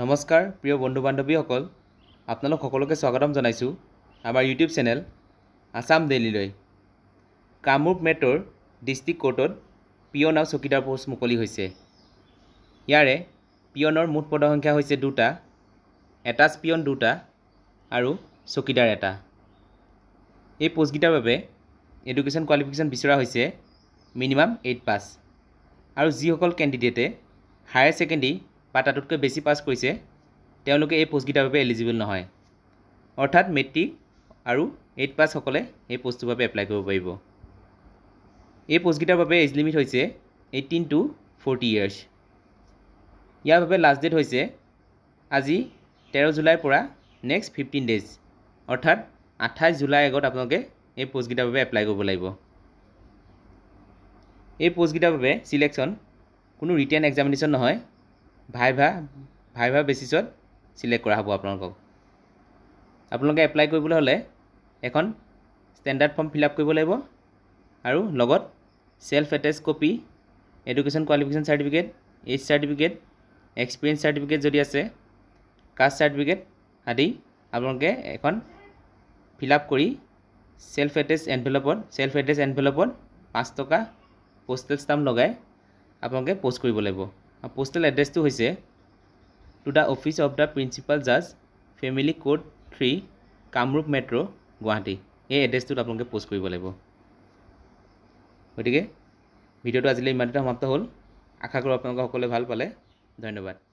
নমস্কাৰ প্ৰিয় বন্ধু বান্ধৱীসকল আপোনালোক সকলোকে স্বাগতম জনাইছোঁ আমাৰ ইউটিউব চেনেল আছাম ডেইলীলৈ কামৰূপ মেট্ৰ'ৰ ডিষ্ট্ৰিক্ট কোৰ্টত পিয়ন আৰু চকীদাৰ পোষ্ট মুকলি হৈছে ইয়াৰে পিয়নৰ মুঠ পদ সংখ্যা হৈছে দুটা এটাচ পিয়ন দুটা আৰু চকীদাৰ এটা এই পোষ্টকেইটাৰ বাবে এডুকেশ্যন কোৱালিফিকেশ্যন বিচৰা হৈছে মিনিমাম এইট পাছ আৰু যিসকল কেণ্ডিডেটে হায়াৰ ছেকেণ্ডেৰী বা তাতোতকৈ বেছি পাছ কৰিছে তেওঁলোকে এই পোষ্টকেইটাৰ বাবে এলিজিবল নহয় অৰ্থাৎ মেট্ৰিক আৰু এইট পাছসকলে এই পোষ্টটোৰ বাবে এপ্লাই কৰিব পাৰিব এই পোষ্টকেইটাৰ বাবে এজ লিমিট হৈছে এইটিন টু ফৰ্টি ইয়েৰ্ছ ইয়াৰ বাবে লাষ্ট ডেট হৈছে আজি তেৰ জুলাইৰ পৰা নেক্সট ফিফটিন ডেজ অৰ্থাৎ আঠাইছ জুলাই আগত আপোনালোকে এই পোষ্টকেইটাৰ বাবে এপ্লাই কৰিব লাগিব এই পোষ্টকেইটাৰ বাবে চিলেকশ্যন কোনো ৰিটেন এক্সামিনেশ্যন নহয় ভাইভা ভাইভা বেচিছত চিলেক্ট কৰা হ'ব আপোনালোকক আপোনালোকে এপ্লাই কৰিবলৈ হ'লে এখন ষ্টেণ্ডাৰ্ড ফৰ্ম ফিল আপ কৰিব লাগিব আৰু লগত self attested copy education qualification certificate age certificate experience certificate যদি আছে কাষ্ট চাৰ্টিফিকেট আদি আপোনালোকে এখন ফিল আপ কৰি চেল্ফ এটেচ এনভেলপত চেল্ফ এটেচ এনভেলপত পাঁচ টকা পষ্টেল ষ্টাম্প লগাই আপোনালোকে পষ্ট কৰিব লাগিব পোষ্টেল এড্ৰেছটো হৈছে to the office of the principal জাজ family court three Kamrup metro' Guwahati এই এড্ৰেছটোত আপোনালোকে পোষ্ট কৰিব লাগিব গতিকে ভিডিঅ'টো আজিলৈ ইমানতে সমাপ্ত হ'ল আশা কৰোঁ আপোনালোকে সকলোৱে ভাল পালে ধন্যবাদ